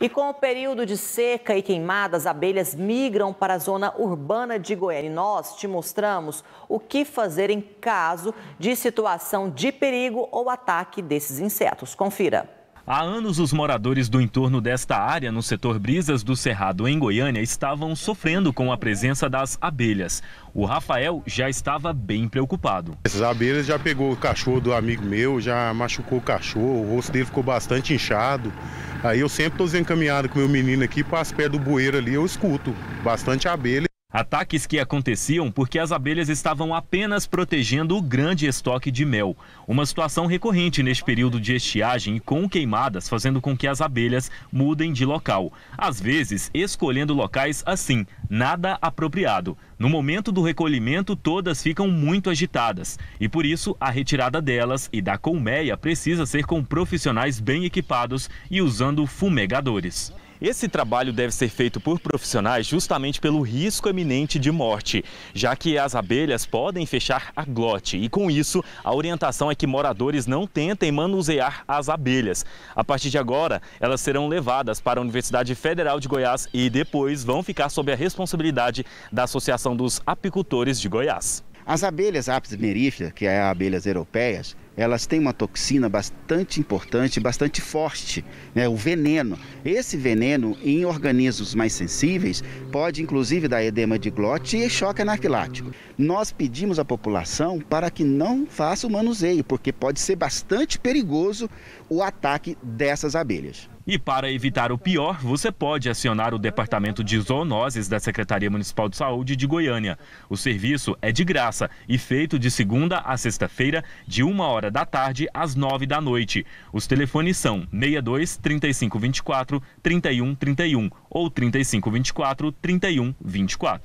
E com o período de seca e queimadas, abelhas migram para a zona urbana de Goiânia. E nós te mostramos o que fazer em caso de situação de perigo ou ataque desses insetos. Confira. Há anos, os moradores do entorno desta área, no setor Brisas do Cerrado, em Goiânia, estavam sofrendo com a presença das abelhas. O Rafael já estava bem preocupado. Essas abelhas já pegou o cachorro do amigo meu, já machucou o cachorro, o rosto dele ficou bastante inchado. Aí eu sempre estou desencaminhado com meu menino aqui, para as pés do bueiro ali, eu escuto bastante abelha. Ataques que aconteciam porque as abelhas estavam apenas protegendo o grande estoque de mel. Uma situação recorrente neste período de estiagem com queimadas, fazendo com que as abelhas mudem de local. Às vezes, escolhendo locais assim, nada apropriado. No momento do recolhimento, todas ficam muito agitadas. E por isso, a retirada delas e da colmeia precisa ser com profissionais bem equipados e usando fumegadores. Esse trabalho deve ser feito por profissionais justamente pelo risco eminente de morte, já que as abelhas podem fechar a glote e com isso a orientação é que moradores não tentem manusear as abelhas. A partir de agora, elas serão levadas para a Universidade Federal de Goiás e depois vão ficar sob a responsabilidade da Associação dos Apicultores de Goiás. As abelhas apis merífera, que é abelhas europeias, elas têm uma toxina bastante importante, bastante forte, né? o veneno. Esse veneno, em organismos mais sensíveis, pode inclusive dar edema de glote e choque anafilático. Nós pedimos à população para que não faça o manuseio, porque pode ser bastante perigoso o ataque dessas abelhas. E para evitar o pior, você pode acionar o Departamento de Zoonoses da Secretaria Municipal de Saúde de Goiânia. O serviço é de graça e feito de segunda a sexta-feira, de uma hora hora da tarde às 9 da noite. Os telefones são 62 3524 3131 ou 3524 3124.